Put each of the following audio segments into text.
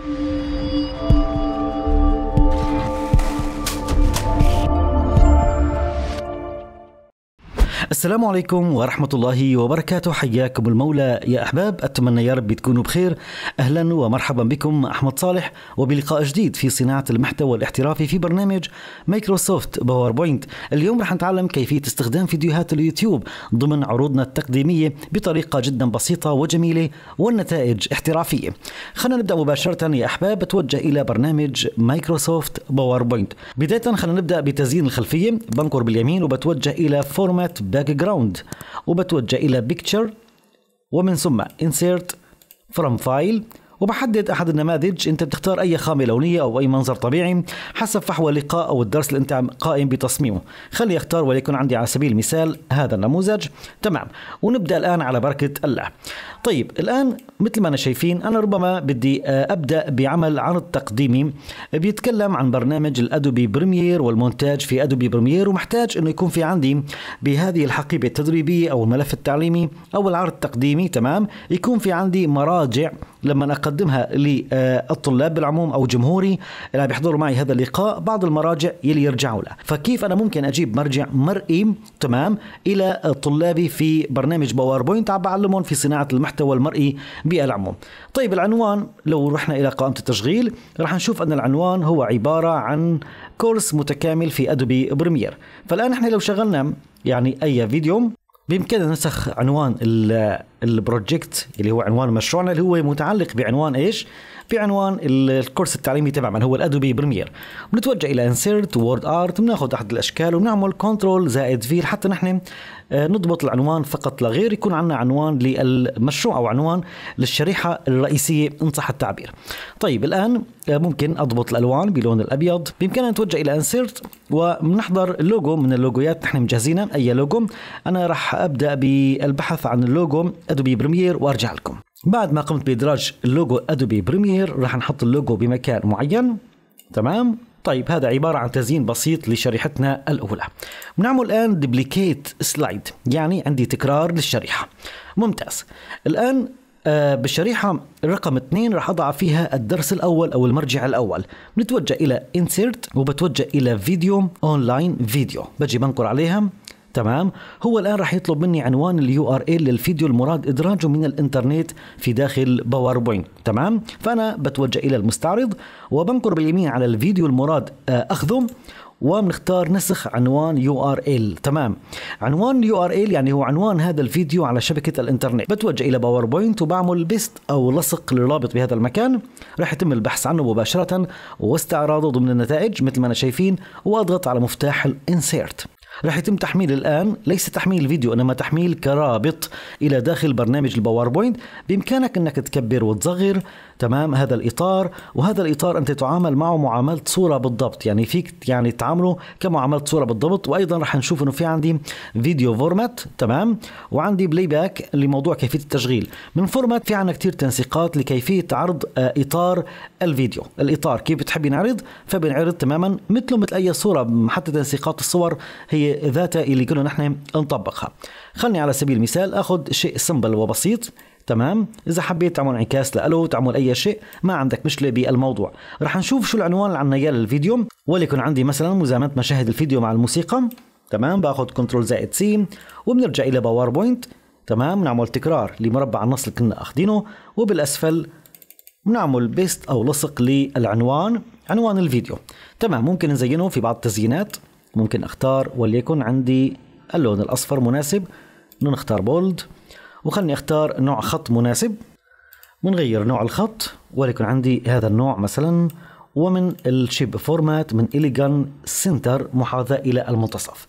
Thank you. السلام عليكم ورحمة الله وبركاته حياكم المولى يا أحباب أتمنى يا رب تكونوا بخير أهلا ومرحبا بكم أحمد صالح وبلقاء جديد في صناعة المحتوى الاحترافي في برنامج مايكروسوفت باوربوينت اليوم رح نتعلم كيفية استخدام فيديوهات اليوتيوب ضمن عروضنا التقديمية بطريقة جدا بسيطة وجميلة والنتائج احترافية خلينا نبدأ مباشرة يا أحباب بتوجه إلى برنامج مايكروسوفت باوربوينت بداية خلينا نبدأ بتزيين الخلفية بنقر باليمين وبتوجه إلى فورمات باك باك جراوند وبتوجه الى بيكتشر ومن ثم انسيرت فروم فايل وبحدد أحد النماذج أنت بتختار أي خامة لونية أو أي منظر طبيعي حسب فحوى اللقاء أو الدرس اللي أنت قائم بتصميمه خلي أختار وليكن عندي على سبيل المثال هذا النموذج تمام ونبدأ الآن على بركة الله طيب الآن مثل ما أنا شايفين أنا ربما بدي آه، أبدأ بعمل عرض تقديمي بيتكلم عن برنامج الأدوبي بريمير والمونتاج في أدوبي بريمير ومحتاج أنه يكون في عندي بهذه الحقيبة التدريبية أو الملف التعليمي أو العرض التقديمي تمام يكون في عندي مراجع لما أقدم بقدمها للطلاب بالعموم او جمهوري اللي بيحضروا معي هذا اللقاء بعض المراجع يلي يرجعوا له فكيف انا ممكن اجيب مرجع مرئي تمام الى طلابي في برنامج باوربوينت عم بعلمهم في صناعه المحتوى المرئي بالعموم طيب العنوان لو رحنا الى قائمه التشغيل رح نشوف ان العنوان هو عباره عن كورس متكامل في ادوبي بريمير فالان احنا لو شغلنا يعني اي فيديو بامكاننا نسخ عنوان البروجكت اللي هو عنوان مشروعنا اللي هو متعلق بعنوان ايش؟ بعنوان الكورس التعليمي تبعنا هو الادوبي بريمير بنتوجه الى انسيرت وورد ارت بناخذ احد الاشكال وبنعمل كنترول زائد في حتى نحن آه، نضبط العنوان فقط لغير يكون عندنا عنوان للمشروع او عنوان للشريحه الرئيسيه ان صح التعبير. طيب الان آه، ممكن اضبط الالوان بلون الابيض، بامكاننا نتوجه الى انسيرت وبنحضر لوجو من اللوجويات نحن مجهزينها اي لوجو، انا راح ابدا بالبحث عن اللوجو ادوبي بريمير وارجع لكم بعد ما قمت بادراج اللوجو ادوبي بريمير راح نحط اللوجو بمكان معين تمام طيب هذا عبارة عن تزيين بسيط لشريحتنا الأولى بنعمل الآن ديبليكيت سلايد يعني عندي تكرار للشريحة ممتاز الآن آه، بالشريحة رقم 2 راح أضع فيها الدرس الأول أو المرجع الأول بنتوجه إلى insert وبتوجه إلى فيديو اونلاين فيديو بجي بنقر عليها تمام هو الان راح يطلب مني عنوان اليو ار اي للفيديو المراد ادراجه من الانترنت في داخل باوربوينت تمام فانا بتوجه الى المستعرض وبنقر باليمين على الفيديو المراد آه، اخذه وبنختار نسخ عنوان يو ار ال تمام عنوان يو ار ال يعني هو عنوان هذا الفيديو على شبكه الانترنت بتوجه الى باوربوينت وبعمل بيست او لصق للرابط بهذا المكان راح يتم البحث عنه مباشره واستعراضه ضمن النتائج مثل ما انا شايفين واضغط على مفتاح الانسيرت رح يتم تحميل الآن ليس تحميل فيديو إنما تحميل كرابط إلى داخل برنامج الباوربوينت بإمكانك أنك تكبر وتصغر تمام هذا الاطار وهذا الاطار انت تعامل معه معامله صوره بالضبط يعني فيك يعني تعامله كمعامله صوره بالضبط وايضا رح نشوف انه في عندي فيديو فورمات تمام وعندي بلاي باك لموضوع كيفيه التشغيل من فورمات في عندنا كثير تنسيقات لكيفيه عرض آه، اطار الفيديو الاطار كيف بتحب ينعرض فبينعرض تماما مثله مثل اي صوره حتى تنسيقات الصور هي ذاتها اللي كنا نحن نطبقها خلني على سبيل المثال اخذ شيء سمبل وبسيط تمام اذا حبيت تعمل انعكاس له تعمل اي شيء ما عندك مشكله بالموضوع رح نشوف شو العنوان اللي عنا اياه للفيديو وليكن عندي مثلا مزامنه مشاهد الفيديو مع الموسيقى تمام باخذ كنترول زائد سي وبنرجع الى باوربوينت تمام بنعمل تكرار لمربع النص اللي كنا اخذينه وبالاسفل بنعمل بيست او لصق للعنوان عنوان الفيديو تمام ممكن نزينه في بعض التزيينات ممكن اختار وليكن عندي اللون الاصفر مناسب نختار بولد وخلني اختار نوع خط مناسب ونغير نوع الخط وليكن عندي هذا النوع مثلا ومن الشيب فورمات من إليجان سنتر محاذاة إلى المنتصف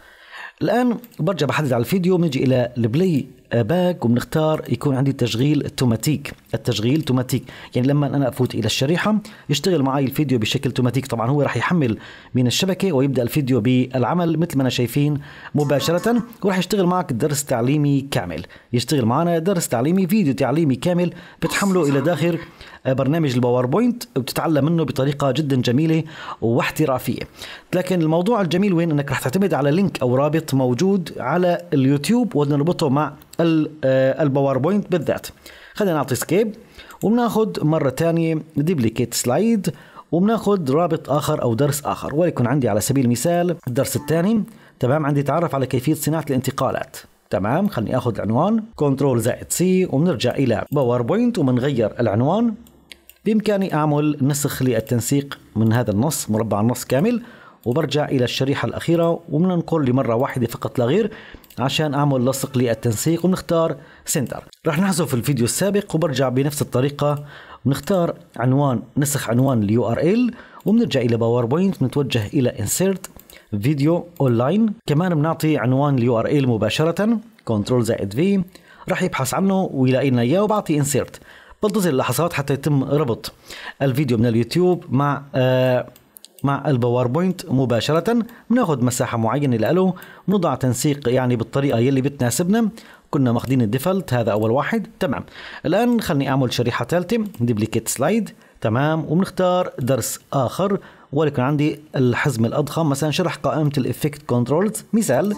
الآن برجع بحدد على الفيديو بنجي إلى البلاي باك وبنختار يكون عندي تشغيل اوتوماتيك التشغيل اوتوماتيك يعني لما انا افوت الى الشريحه يشتغل معي الفيديو بشكل اوتوماتيك طبعا هو راح يحمل من الشبكه ويبدا الفيديو بالعمل مثل ما انا شايفين مباشره وراح يشتغل معك درس تعليمي كامل يشتغل معنا درس تعليمي فيديو تعليمي كامل بتحمله الى داخل برنامج الباوربوينت وبتتعلم منه بطريقه جدا جميله واحترافيه لكن الموضوع الجميل وين انك راح تعتمد على لينك او رابط موجود على اليوتيوب ونربطه مع الباوربوينت آه، بالذات خلينا نعطي سكيب وبناخد مرة ثانيه ديبليكيت سلايد وبناخد رابط آخر أو درس آخر وليكن عندي على سبيل المثال الدرس الثاني تمام عندي تعرف على كيفية صناعة الانتقالات تمام خليني اخذ العنوان كنترول زائد سي وبنرجع الى باوربوينت وبنغير العنوان بامكاني اعمل نسخ للتنسيق من هذا النص مربع النص كامل وبرجع الى الشريحه الاخيره وبننقل لمره واحده فقط لا غير عشان اعمل لصق للتنسيق وبنختار سنتر رح نحذف الفيديو السابق وبرجع بنفس الطريقه بنختار عنوان نسخ عنوان اليو ار ال وبنرجع الى باوربوينت بنتوجه الى انسيرت فيديو اونلاين كمان بنعطي عنوان اليو ار ال مباشره كنترول زائد في راح يبحث عنه ويلاقي لنا اياه وبعطي انسيرت بنتظر لحظات حتى يتم ربط الفيديو من اليوتيوب مع آه مع الباوربوينت مباشرة بناخد مساحة معينة له بنضع تنسيق يعني بالطريقة يلي بتناسبنا كنا ماخدين الديفولت هذا أول واحد تمام الآن خلني أعمل شريحة ثالثة ديبليكيت سلايد تمام وبنختار درس آخر ولكن عندي الحزم الأضخم مثلا شرح قائمة الإفكت كنترولز مثال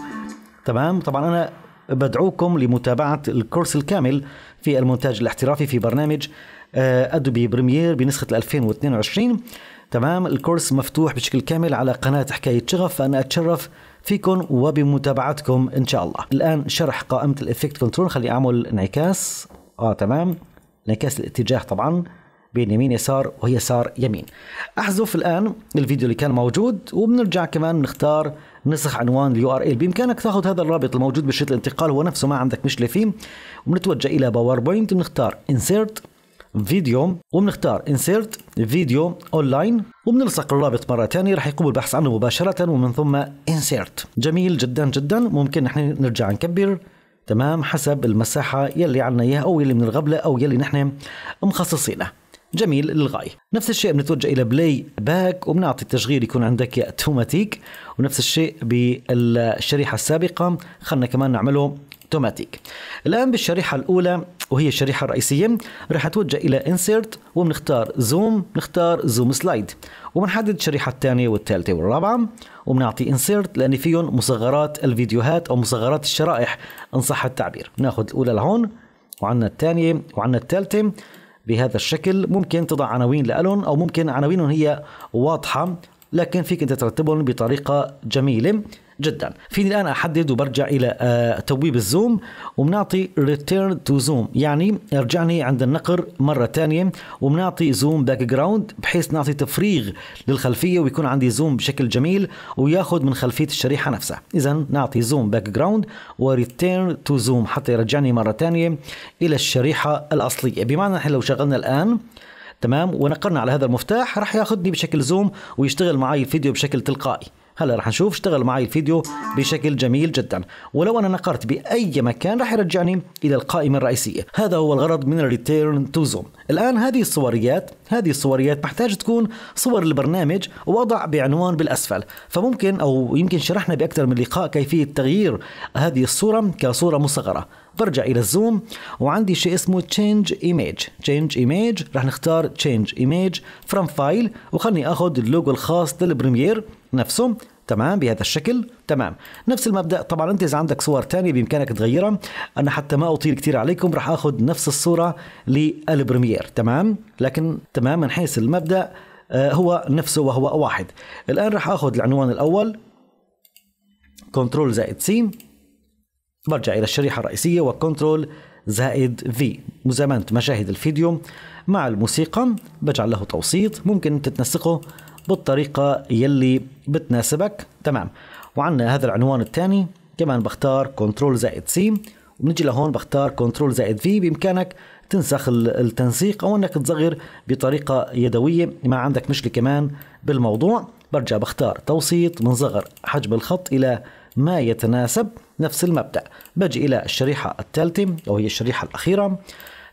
تمام طبعا أنا بدعوكم لمتابعة الكورس الكامل في المونتاج الاحترافي في برنامج آه، أدوبي بريمير بنسخة 2022 تمام الكورس مفتوح بشكل كامل على قناة حكاية شغف فأنا أتشرف فيكم وبمتابعتكم إن شاء الله الآن شرح قائمة الإفكت كنترول خلي أعمل انعكاس آه تمام انعكاس الاتجاه طبعا بين يمين يسار ويسار يمين احذف الان الفيديو اللي كان موجود وبنرجع كمان نختار نسخ عنوان اليو ار ال بامكانك تاخذ هذا الرابط الموجود بشريط الانتقال هو نفسه ما عندك مشكله فيه وبنتوجه الى باوربوينت بنختار انسيرت فيديو وبنختار انسيرت فيديو اونلاين وبنلصق الرابط مره ثانيه رح يقوم البحث عنه مباشره ومن ثم انسيرت جميل جدا جدا ممكن نحن نرجع نكبر تمام حسب المساحه يلي عنا اياها او يلي من الغبله او يلي نحن مخصصينها جميل للغاية نفس الشيء بنتوجه إلى بلاي باك وبنعطي التشغيل يكون عندك يا أوتوماتيك ونفس الشيء بالشريحة السابقة خلنا كمان نعمله اوتوماتيك الان بالشريحه الاولى وهي الشريحه الرئيسيه راح اتوجه الى انسيرت وبنختار زوم نختار زوم سلايد وبنحدد الشريحه الثانيه والثالثه والرابعه وبنعطي انسيرت لان فيهم مصغرات الفيديوهات او مصغرات الشرائح ان صح التعبير ناخذ الاولى لهون وعندنا الثانيه وعندنا الثالثه بهذا الشكل ممكن تضع عناوين لألون أو ممكن عناوينهم هي واضحة لكن فيك انت ترتبهم بطريقه جميله جدا فيني الان احدد وبرجع الى آه، تبويب الزوم وبنعطي ريتيرن تو زوم يعني ارجعني عند النقر مره ثانيه وبنعطي زوم باك جراوند بحيث نعطي تفريغ للخلفيه ويكون عندي زوم بشكل جميل وياخذ من خلفيه الشريحه نفسها اذا نعطي زوم باك جراوند وريتيرن تو زوم حتى يرجعني مره ثانيه الى الشريحه الاصليه بمعنى احنا لو شغلنا الان تمام ونقرنا على هذا المفتاح راح ياخذني بشكل زوم ويشتغل معي الفيديو بشكل تلقائي هلا رح نشوف اشتغل معي الفيديو بشكل جميل جدا ولو انا نقرت باي مكان رح يرجعني الى القائمه الرئيسيه هذا هو الغرض من الريتيرن تو زوم الان هذه الصوريات هذه الصوريات محتاج تكون صور البرنامج ووضع بعنوان بالاسفل فممكن او يمكن شرحنا باكثر من لقاء كيفيه تغيير هذه الصوره كصوره مصغره برجع الى الزوم وعندي شيء اسمه تشينج ايميج تشينج ايميج رح نختار تشينج ايميج فروم فايل وخلني اخذ اللوجو الخاص للبريمير نفسه تمام بهذا الشكل تمام نفس المبدا طبعا انت اذا عندك صور ثانيه بامكانك تغيرها انا حتى ما اطيل كثير عليكم راح اخذ نفس الصوره للبريمير تمام لكن تمام من حيث المبدا آه، هو نفسه وهو واحد الان راح اخذ العنوان الاول كنترول زائد سي برجع الى الشريحه الرئيسيه وكنترول زائد في مزامنه مشاهد الفيديو مع الموسيقى بجعل له توسيط ممكن تتنسقه بالطريقة يلي بتناسبك تمام وعندنا هذا العنوان الثاني كمان بختار كنترول زائد سي ونجي لهون بختار كنترول زائد في بإمكانك تنسخ التنسيق أو أنك تصغر بطريقة يدوية ما عندك مشكلة كمان بالموضوع برجع بختار توسيط بنصغر حجم الخط إلى ما يتناسب نفس المبدأ بجي إلى الشريحة الثالثة أو هي الشريحة الأخيرة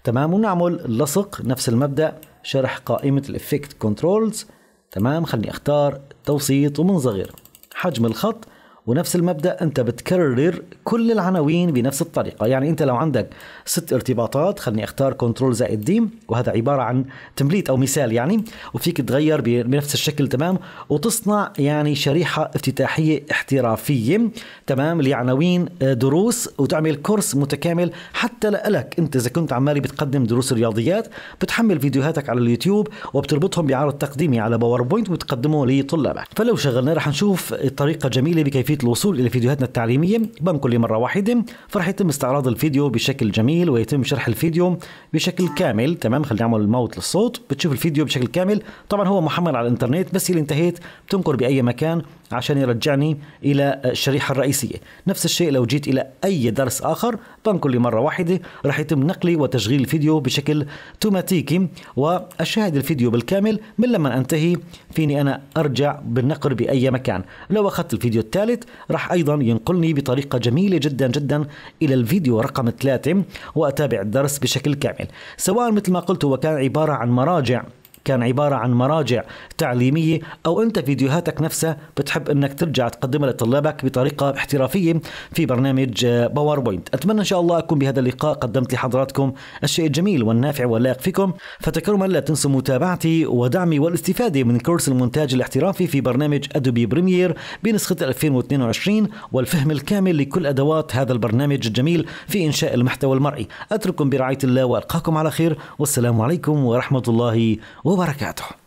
تمام ونعمل لصق نفس المبدأ شرح قائمة الإفكت كنترولز تمام خلني اختار توسيط ومن صغير حجم الخط ونفس المبدا انت بتكرر كل العناوين بنفس الطريقه يعني انت لو عندك ست ارتباطات خلني اختار كنترول زائد دي وهذا عباره عن تمليت او مثال يعني وفيك تغير بنفس الشكل تمام وتصنع يعني شريحه افتتاحيه احترافيه تمام لعناوين آه، دروس وتعمل كورس متكامل حتى لك انت اذا كنت عمالي بتقدم دروس رياضيات بتحمل فيديوهاتك على اليوتيوب وبتربطهم بعرض تقديمي على باوربوينت وبتقدمه لطلابك فلو شغلنا رح نشوف طريقه جميله بكيفيه كيفيه الوصول إلى فيديوهاتنا التعليمية بنقل مره واحدة فرح يتم استعراض الفيديو بشكل جميل ويتم شرح الفيديو بشكل كامل تمام خلينا نعمل موت للصوت بتشوف الفيديو بشكل كامل طبعا هو محمل على الإنترنت بس اللي انتهيت بتنقر بأي مكان عشان يرجعني الى الشريحه الرئيسيه نفس الشيء لو جيت الى اي درس اخر بنقل مره واحده راح يتم نقلي وتشغيل الفيديو بشكل اوتوماتيكي واشاهد الفيديو بالكامل من لما انتهي فيني انا ارجع بالنقر باي مكان لو اخذت الفيديو الثالث راح ايضا ينقلني بطريقه جميله جدا جدا الى الفيديو رقم ثلاثه واتابع الدرس بشكل كامل سواء مثل ما قلت هو كان عباره عن مراجع كان عبارة عن مراجع تعليمية أو أنت فيديوهاتك نفسها بتحب أنك ترجع تقدمها لطلابك بطريقة احترافية في برنامج باوربوينت أتمنى إن شاء الله أكون بهذا اللقاء قدمت لحضراتكم الشيء الجميل والنافع واللائق فيكم فتكرما لا تنسوا متابعتي ودعمي والاستفادة من كورس المونتاج الاحترافي في برنامج أدوبي بريمير بنسخة 2022 والفهم الكامل لكل أدوات هذا البرنامج الجميل في إنشاء المحتوى المرئي أترككم برعاية الله وألقاكم على خير والسلام عليكم ورحمة الله وبركاته وبركاته